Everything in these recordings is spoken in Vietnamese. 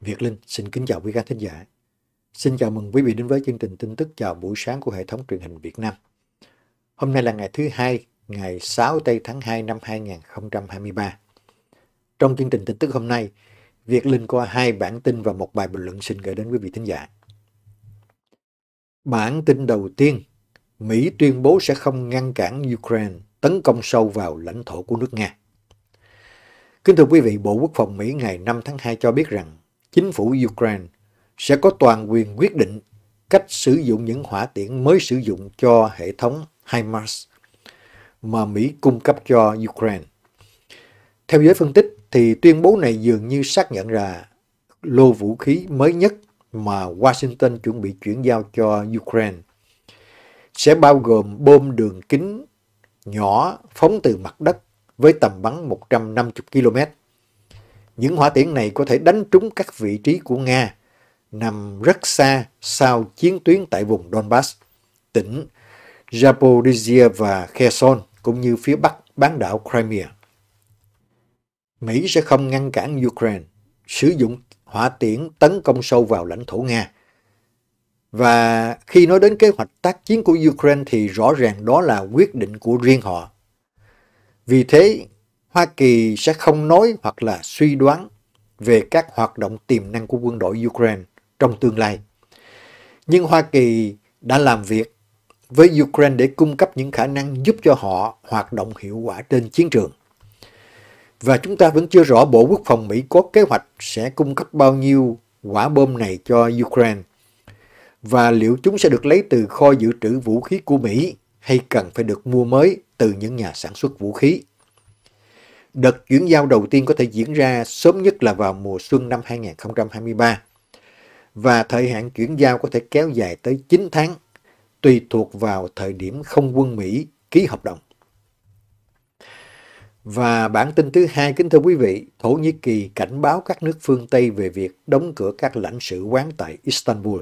Việt Linh xin kính chào quý khán thính giả. Xin chào mừng quý vị đến với chương trình tin tức chào buổi sáng của hệ thống truyền hình Việt Nam. Hôm nay là ngày thứ hai, ngày 6 tây tháng 2 năm 2023. Trong chương trình tin tức hôm nay, Việt Linh có hai bản tin và một bài bình luận xin gửi đến quý vị thính giả. Bản tin đầu tiên, Mỹ tuyên bố sẽ không ngăn cản Ukraine tấn công sâu vào lãnh thổ của nước Nga. Kính thưa quý vị, Bộ Quốc phòng Mỹ ngày 5 tháng 2 cho biết rằng chính phủ Ukraine sẽ có toàn quyền quyết định cách sử dụng những hỏa tiễn mới sử dụng cho hệ thống HIMARS mà Mỹ cung cấp cho Ukraine. Theo giới phân tích thì tuyên bố này dường như xác nhận là lô vũ khí mới nhất mà Washington chuẩn bị chuyển giao cho Ukraine sẽ bao gồm bom đường kính nhỏ phóng từ mặt đất với tầm bắn 150 km những hỏa tiễn này có thể đánh trúng các vị trí của Nga, nằm rất xa sau chiến tuyến tại vùng Donbass, tỉnh Zaporizhia và Kherson, cũng như phía bắc bán đảo Crimea. Mỹ sẽ không ngăn cản Ukraine sử dụng hỏa tiễn tấn công sâu vào lãnh thổ Nga. Và khi nói đến kế hoạch tác chiến của Ukraine thì rõ ràng đó là quyết định của riêng họ. Vì thế, Hoa Kỳ sẽ không nói hoặc là suy đoán về các hoạt động tiềm năng của quân đội Ukraine trong tương lai. Nhưng Hoa Kỳ đã làm việc với Ukraine để cung cấp những khả năng giúp cho họ hoạt động hiệu quả trên chiến trường. Và chúng ta vẫn chưa rõ Bộ Quốc phòng Mỹ có kế hoạch sẽ cung cấp bao nhiêu quả bom này cho Ukraine và liệu chúng sẽ được lấy từ kho dự trữ vũ khí của Mỹ hay cần phải được mua mới từ những nhà sản xuất vũ khí đợt chuyển giao đầu tiên có thể diễn ra sớm nhất là vào mùa xuân năm 2023 và thời hạn chuyển giao có thể kéo dài tới 9 tháng, tùy thuộc vào thời điểm không quân Mỹ ký hợp đồng. Và bản tin thứ hai kính thưa quý vị, Thổ Nhĩ Kỳ cảnh báo các nước phương Tây về việc đóng cửa các lãnh sự quán tại Istanbul.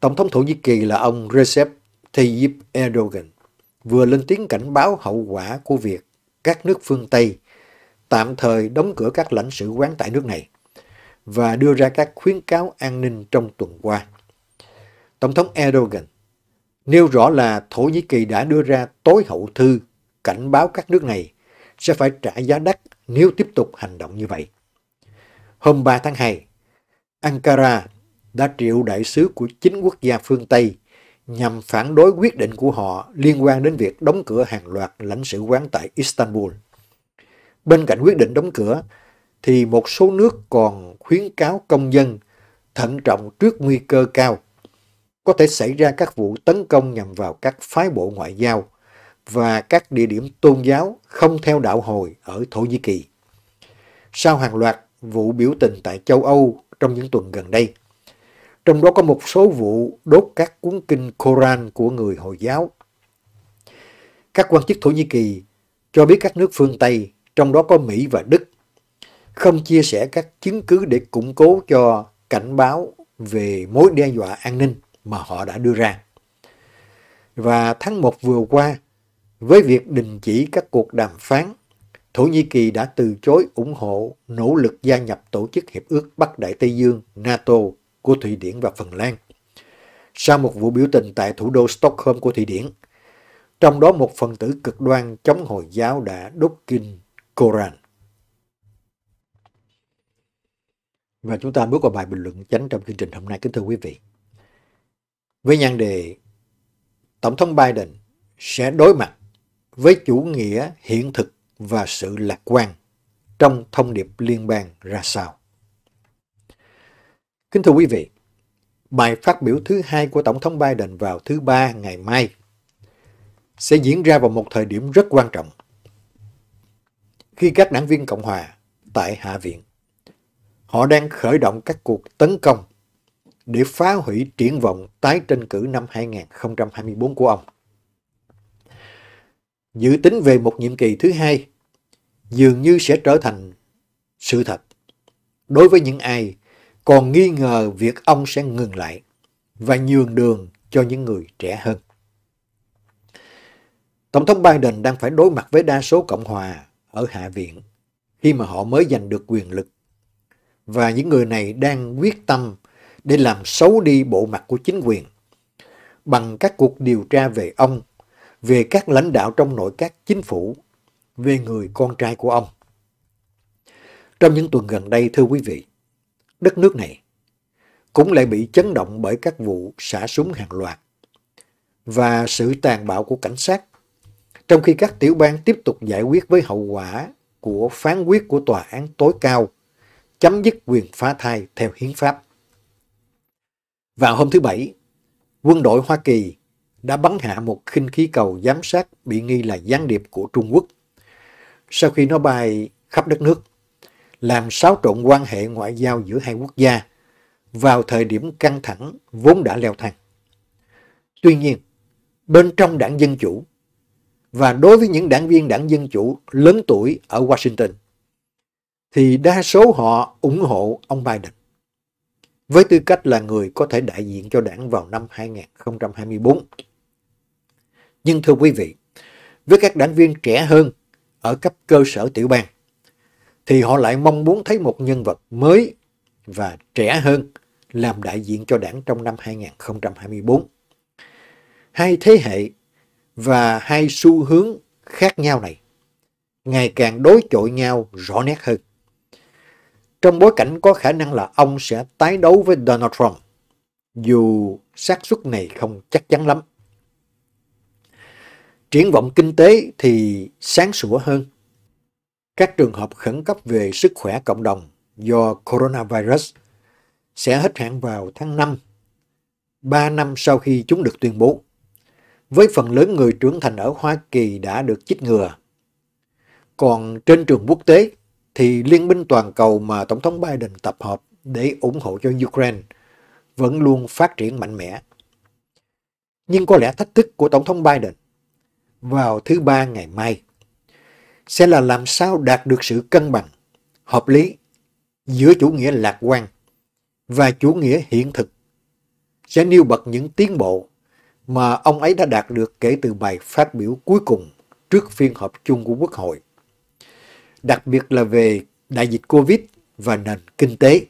Tổng thống Thổ Nhĩ Kỳ là ông Recep Tayyip Erdogan vừa lên tiếng cảnh báo hậu quả của việc các nước phương Tây tạm thời đóng cửa các lãnh sự quán tại nước này và đưa ra các khuyến cáo an ninh trong tuần qua. Tổng thống Erdogan nêu rõ là Thổ Nhĩ Kỳ đã đưa ra tối hậu thư cảnh báo các nước này sẽ phải trả giá đắt nếu tiếp tục hành động như vậy. Hôm 3 tháng 2, Ankara đã triệu đại sứ của chính quốc gia phương Tây nhằm phản đối quyết định của họ liên quan đến việc đóng cửa hàng loạt lãnh sự quán tại Istanbul. Bên cạnh quyết định đóng cửa, thì một số nước còn khuyến cáo công dân thận trọng trước nguy cơ cao. Có thể xảy ra các vụ tấn công nhằm vào các phái bộ ngoại giao và các địa điểm tôn giáo không theo đạo hồi ở Thổ Nhĩ Kỳ. Sau hàng loạt vụ biểu tình tại châu Âu trong những tuần gần đây, trong đó có một số vụ đốt các cuốn kinh Koran của người Hồi giáo. Các quan chức Thổ Nhĩ Kỳ cho biết các nước phương Tây, trong đó có Mỹ và Đức, không chia sẻ các chứng cứ để củng cố cho cảnh báo về mối đe dọa an ninh mà họ đã đưa ra. Và tháng 1 vừa qua, với việc đình chỉ các cuộc đàm phán, Thổ Nhĩ Kỳ đã từ chối ủng hộ nỗ lực gia nhập Tổ chức Hiệp ước Bắc Đại Tây Dương NATO của Thụy Điển và Phần Lan sau một vụ biểu tình tại thủ đô Stockholm của Thụy Điển. Trong đó một phần tử cực đoan chống Hồi giáo đã đốt kinh Koran. Và chúng ta bước vào bài bình luận chánh trong chương trình hôm nay, kính thưa quý vị. Với nhan đề Tổng thống Biden sẽ đối mặt với chủ nghĩa hiện thực và sự lạc quan trong thông điệp liên bang ra sao? Kính thưa quý vị, bài phát biểu thứ hai của Tổng thống Biden vào thứ ba ngày mai sẽ diễn ra vào một thời điểm rất quan trọng khi các đảng viên Cộng Hòa tại Hạ viện họ đang khởi động các cuộc tấn công để phá hủy triển vọng tái tranh cử năm 2024 của ông. Dự tính về một nhiệm kỳ thứ hai dường như sẽ trở thành sự thật đối với những ai còn nghi ngờ việc ông sẽ ngừng lại và nhường đường cho những người trẻ hơn. Tổng thống Biden đang phải đối mặt với đa số Cộng hòa ở Hạ viện khi mà họ mới giành được quyền lực. Và những người này đang quyết tâm để làm xấu đi bộ mặt của chính quyền bằng các cuộc điều tra về ông, về các lãnh đạo trong nội các chính phủ, về người con trai của ông. Trong những tuần gần đây, thưa quý vị, đất nước này cũng lại bị chấn động bởi các vụ xả súng hàng loạt và sự tàn bạo của cảnh sát, trong khi các tiểu bang tiếp tục giải quyết với hậu quả của phán quyết của tòa án tối cao, chấm dứt quyền phá thai theo hiến pháp. Vào hôm thứ Bảy, quân đội Hoa Kỳ đã bắn hạ một khinh khí cầu giám sát bị nghi là gián điệp của Trung Quốc sau khi nó bay khắp đất nước làm xáo trộn quan hệ ngoại giao giữa hai quốc gia vào thời điểm căng thẳng vốn đã leo thang. Tuy nhiên, bên trong đảng Dân Chủ và đối với những đảng viên đảng Dân Chủ lớn tuổi ở Washington, thì đa số họ ủng hộ ông Biden. Với tư cách là người có thể đại diện cho đảng vào năm 2024. Nhưng thưa quý vị, với các đảng viên trẻ hơn ở cấp cơ sở tiểu bang, thì họ lại mong muốn thấy một nhân vật mới và trẻ hơn làm đại diện cho đảng trong năm 2024. Hai thế hệ và hai xu hướng khác nhau này ngày càng đối chọi nhau rõ nét hơn. Trong bối cảnh có khả năng là ông sẽ tái đấu với Donald Trump, dù xác suất này không chắc chắn lắm. Triển vọng kinh tế thì sáng sủa hơn các trường hợp khẩn cấp về sức khỏe cộng đồng do coronavirus sẽ hết hạn vào tháng 5, 3 năm sau khi chúng được tuyên bố, với phần lớn người trưởng thành ở Hoa Kỳ đã được chích ngừa. Còn trên trường quốc tế thì Liên minh toàn cầu mà Tổng thống Biden tập hợp để ủng hộ cho Ukraine vẫn luôn phát triển mạnh mẽ. Nhưng có lẽ thách thức của Tổng thống Biden vào thứ ba ngày mai sẽ là làm sao đạt được sự cân bằng, hợp lý giữa chủ nghĩa lạc quan và chủ nghĩa hiện thực sẽ nêu bật những tiến bộ mà ông ấy đã đạt được kể từ bài phát biểu cuối cùng trước phiên họp chung của Quốc hội, đặc biệt là về đại dịch Covid và nền kinh tế,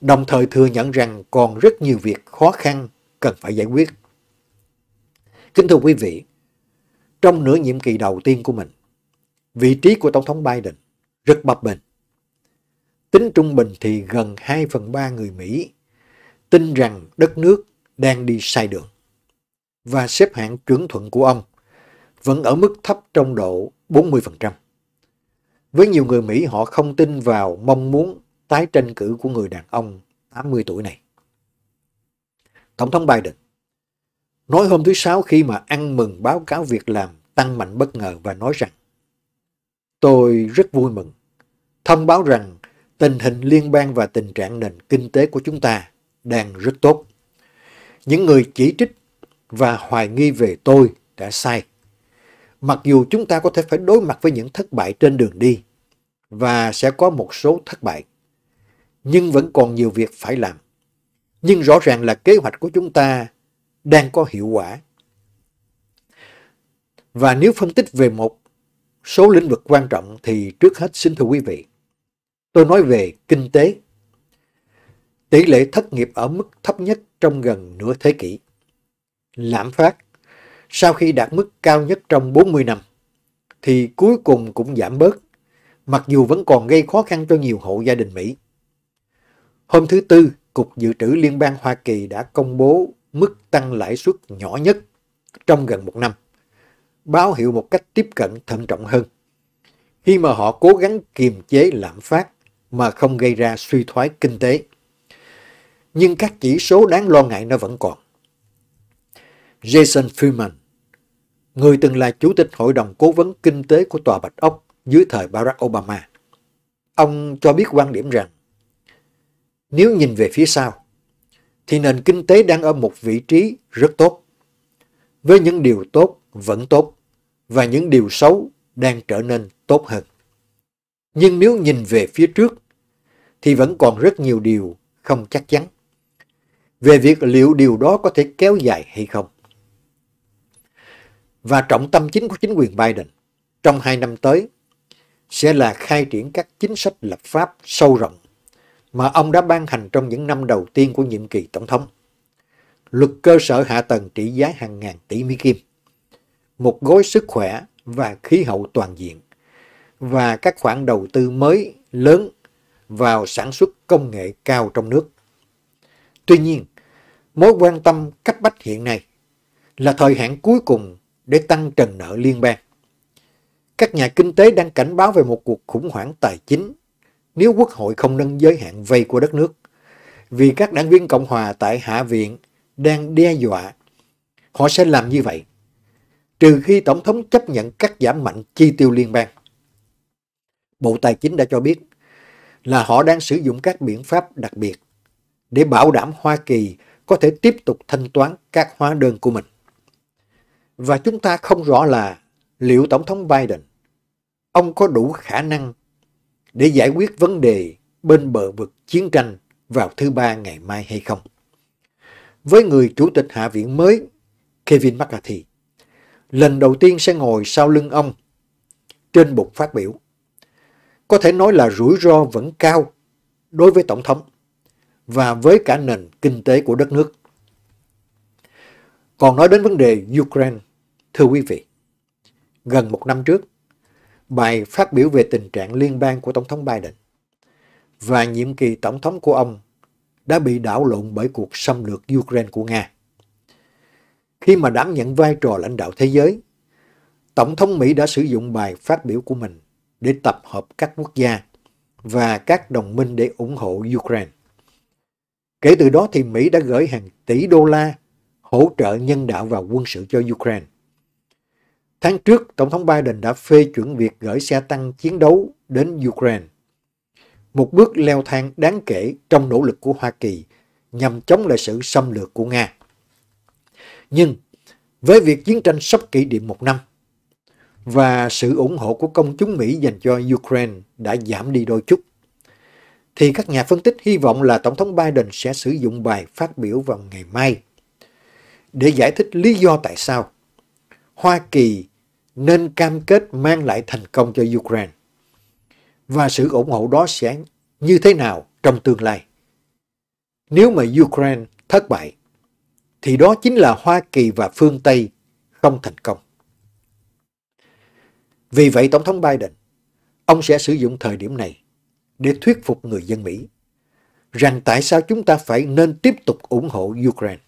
đồng thời thừa nhận rằng còn rất nhiều việc khó khăn cần phải giải quyết. Kính thưa quý vị, trong nửa nhiệm kỳ đầu tiên của mình, vị trí của Tổng thống Biden rất bập bình. Tính trung bình thì gần 2 phần 3 người Mỹ tin rằng đất nước đang đi sai đường. Và xếp hạng chuẩn thuận của ông vẫn ở mức thấp trong độ 40%. Với nhiều người Mỹ họ không tin vào mong muốn tái tranh cử của người đàn ông 80 tuổi này. Tổng thống Biden nói hôm thứ Sáu khi mà ăn mừng báo cáo việc làm tăng mạnh bất ngờ và nói rằng Tôi rất vui mừng. Thông báo rằng tình hình liên bang và tình trạng nền kinh tế của chúng ta đang rất tốt. Những người chỉ trích và hoài nghi về tôi đã sai. Mặc dù chúng ta có thể phải đối mặt với những thất bại trên đường đi và sẽ có một số thất bại, nhưng vẫn còn nhiều việc phải làm. Nhưng rõ ràng là kế hoạch của chúng ta đang có hiệu quả. Và nếu phân tích về một số lĩnh vực quan trọng thì trước hết xin thưa quý vị, tôi nói về kinh tế. Tỷ lệ thất nghiệp ở mức thấp nhất trong gần nửa thế kỷ. Lạm phát, sau khi đạt mức cao nhất trong 40 năm, thì cuối cùng cũng giảm bớt, mặc dù vẫn còn gây khó khăn cho nhiều hộ gia đình Mỹ. Hôm thứ Tư, Cục Dự trữ Liên bang Hoa Kỳ đã công bố mức tăng lãi suất nhỏ nhất trong gần một năm báo hiệu một cách tiếp cận thận trọng hơn. Khi mà họ cố gắng kiềm chế lạm phát mà không gây ra suy thoái kinh tế. Nhưng các chỉ số đáng lo ngại nó vẫn còn. Jason Furman, người từng là Chủ tịch Hội đồng Cố vấn Kinh tế của Tòa Bạch Ốc dưới thời Barack Obama. Ông cho biết quan điểm rằng, nếu nhìn về phía sau, thì nền kinh tế đang ở một vị trí rất tốt. Với những điều tốt vẫn tốt và những điều xấu đang trở nên tốt hơn. Nhưng nếu nhìn về phía trước, thì vẫn còn rất nhiều điều không chắc chắn. Về việc liệu điều đó có thể kéo dài hay không. Và trọng tâm chính của chính quyền Biden trong hai năm tới sẽ là khai triển các chính sách lập pháp sâu rộng mà ông đã ban hành trong những năm đầu tiên của nhiệm kỳ tổng thống. Luật cơ sở hạ tầng trị giá hàng ngàn tỷ Mỹ Kim một gói sức khỏe và khí hậu toàn diện và các khoản đầu tư mới lớn vào sản xuất công nghệ cao trong nước. Tuy nhiên, mối quan tâm cấp bách hiện nay là thời hạn cuối cùng để tăng trần nợ liên bang. Các nhà kinh tế đang cảnh báo về một cuộc khủng hoảng tài chính nếu quốc hội không nâng giới hạn vay của đất nước vì các đảng viên Cộng hòa tại Hạ viện đang đe dọa. Họ sẽ làm như vậy trừ khi Tổng thống chấp nhận cắt giảm mạnh chi tiêu liên bang. Bộ Tài chính đã cho biết là họ đang sử dụng các biện pháp đặc biệt để bảo đảm Hoa Kỳ có thể tiếp tục thanh toán các hóa đơn của mình. Và chúng ta không rõ là liệu Tổng thống Biden, ông có đủ khả năng để giải quyết vấn đề bên bờ vực chiến tranh vào thứ ba ngày mai hay không. Với người chủ tịch Hạ viện mới Kevin McCarthy, lần đầu tiên sẽ ngồi sau lưng ông. Trên bục phát biểu, có thể nói là rủi ro vẫn cao đối với Tổng thống và với cả nền kinh tế của đất nước. Còn nói đến vấn đề Ukraine, thưa quý vị, gần một năm trước, bài phát biểu về tình trạng liên bang của Tổng thống Biden và nhiệm kỳ Tổng thống của ông đã bị đảo lộn bởi cuộc xâm lược Ukraine của Nga khi mà đảm nhận vai trò lãnh đạo thế giới. Tổng thống Mỹ đã sử dụng bài phát biểu của mình để tập hợp các quốc gia và các đồng minh để ủng hộ Ukraine. Kể từ đó thì Mỹ đã gửi hàng tỷ đô la hỗ trợ nhân đạo và quân sự cho Ukraine. Tháng trước, Tổng thống Biden đã phê chuẩn việc gửi xe tăng chiến đấu đến Ukraine. Một bước leo thang đáng kể trong nỗ lực của Hoa Kỳ nhằm chống lại sự xâm lược của Nga. Nhưng với việc chiến tranh sắp kỷ niệm một năm và sự ủng hộ của công chúng Mỹ dành cho Ukraine đã giảm đi đôi chút, thì các nhà phân tích hy vọng là Tổng thống Biden sẽ sử dụng bài phát biểu vào ngày mai để giải thích lý do tại sao Hoa Kỳ nên cam kết mang lại thành công cho Ukraine và sự ủng hộ đó sẽ như thế nào trong tương lai nếu mà Ukraine thất bại thì đó chính là Hoa Kỳ và phương Tây không thành công. Vì vậy Tổng thống Biden, ông sẽ sử dụng thời điểm này để thuyết phục người dân Mỹ rằng tại sao chúng ta phải nên tiếp tục ủng hộ Ukraine.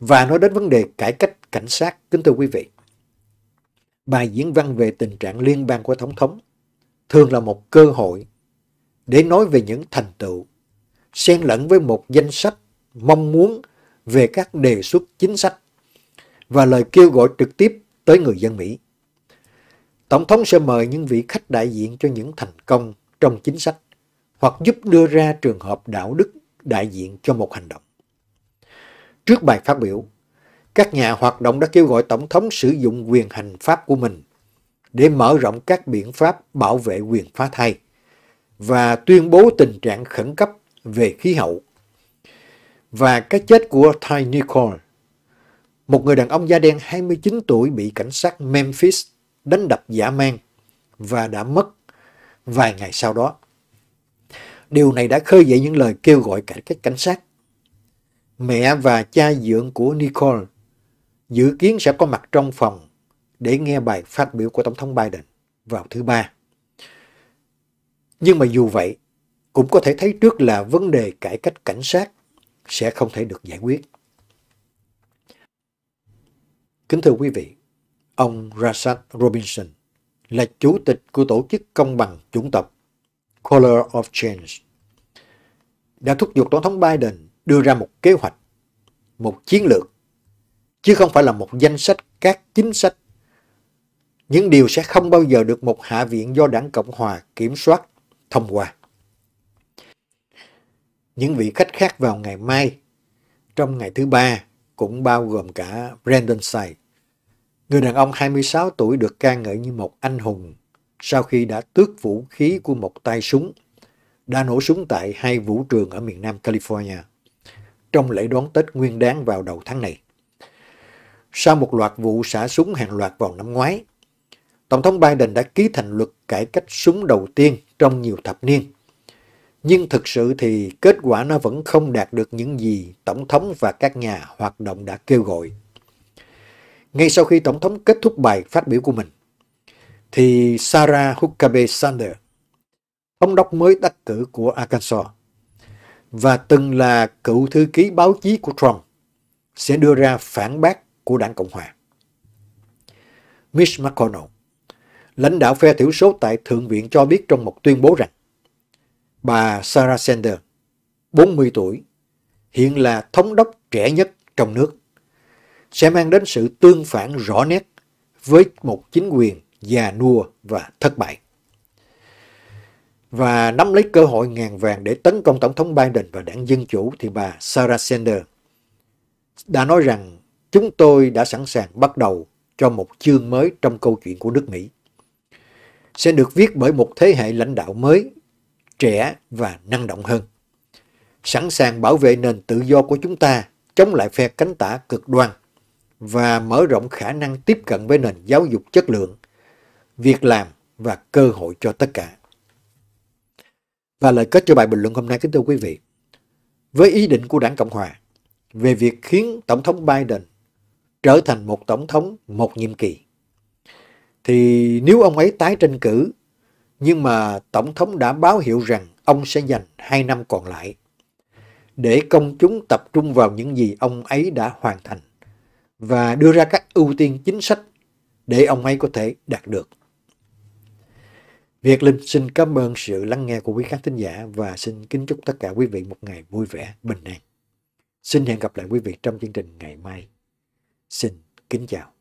Và nói đến vấn đề cải cách cảnh sát, kính thưa quý vị, bài diễn văn về tình trạng liên bang của Tổng thống thường là một cơ hội để nói về những thành tựu xen lẫn với một danh sách mong muốn về các đề xuất chính sách và lời kêu gọi trực tiếp tới người dân Mỹ. Tổng thống sẽ mời những vị khách đại diện cho những thành công trong chính sách hoặc giúp đưa ra trường hợp đạo đức đại diện cho một hành động. Trước bài phát biểu, các nhà hoạt động đã kêu gọi Tổng thống sử dụng quyền hành pháp của mình để mở rộng các biện pháp bảo vệ quyền phá thai và tuyên bố tình trạng khẩn cấp về khí hậu và cái chết của Ty Nicole. Một người đàn ông da đen 29 tuổi bị cảnh sát Memphis đánh đập giả man và đã mất vài ngày sau đó. Điều này đã khơi dậy những lời kêu gọi cả các cảnh sát. Mẹ và cha dưỡng của Nicole dự kiến sẽ có mặt trong phòng để nghe bài phát biểu của Tổng thống Biden vào thứ ba. Nhưng mà dù vậy, cũng có thể thấy trước là vấn đề cải cách cảnh sát sẽ không thể được giải quyết. Kính thưa quý vị, ông Rashad Robinson là chủ tịch của tổ chức công bằng chủng tộc Color of Change đã thúc giục Tổng thống Biden đưa ra một kế hoạch, một chiến lược, chứ không phải là một danh sách các chính sách. Những điều sẽ không bao giờ được một hạ viện do đảng Cộng Hòa kiểm soát thông qua những vị khách khác vào ngày mai. Trong ngày thứ ba, cũng bao gồm cả Brandon Say. Người đàn ông 26 tuổi được ca ngợi như một anh hùng sau khi đã tước vũ khí của một tay súng, đã nổ súng tại hai vũ trường ở miền Nam California trong lễ đón Tết Nguyên đáng vào đầu tháng này. Sau một loạt vụ xả súng hàng loạt vào năm ngoái, Tổng thống Biden đã ký thành luật cải cách súng đầu tiên trong nhiều thập niên nhưng thực sự thì kết quả nó vẫn không đạt được những gì Tổng thống và các nhà hoạt động đã kêu gọi. Ngay sau khi Tổng thống kết thúc bài phát biểu của mình, thì Sarah Huckabee Sanders, thống đốc mới đắc cử của Arkansas, và từng là cựu thư ký báo chí của Trump, sẽ đưa ra phản bác của đảng Cộng hòa. Mitch McConnell, lãnh đạo phe thiểu số tại Thượng viện cho biết trong một tuyên bố rằng Bà Sarah Sanders, 40 tuổi, hiện là thống đốc trẻ nhất trong nước, sẽ mang đến sự tương phản rõ nét với một chính quyền già nua và thất bại. Và nắm lấy cơ hội ngàn vàng để tấn công Tổng thống Biden và đảng Dân Chủ thì bà Sarah Sanders đã nói rằng chúng tôi đã sẵn sàng bắt đầu cho một chương mới trong câu chuyện của nước Mỹ. Sẽ được viết bởi một thế hệ lãnh đạo mới trẻ và năng động hơn. Sẵn sàng bảo vệ nền tự do của chúng ta chống lại phe cánh tả cực đoan và mở rộng khả năng tiếp cận với nền giáo dục chất lượng, việc làm và cơ hội cho tất cả. Và lời kết cho bài bình luận hôm nay kính thưa quý vị, với ý định của đảng Cộng Hòa về việc khiến Tổng thống Biden trở thành một tổng thống một nhiệm kỳ, thì nếu ông ấy tái tranh cử nhưng mà Tổng thống đã báo hiệu rằng ông sẽ dành hai năm còn lại để công chúng tập trung vào những gì ông ấy đã hoàn thành và đưa ra các ưu tiên chính sách để ông ấy có thể đạt được. Việt Linh xin cảm ơn sự lắng nghe của quý khán thính giả và xin kính chúc tất cả quý vị một ngày vui vẻ, bình an. Xin hẹn gặp lại quý vị trong chương trình ngày mai. Xin kính chào.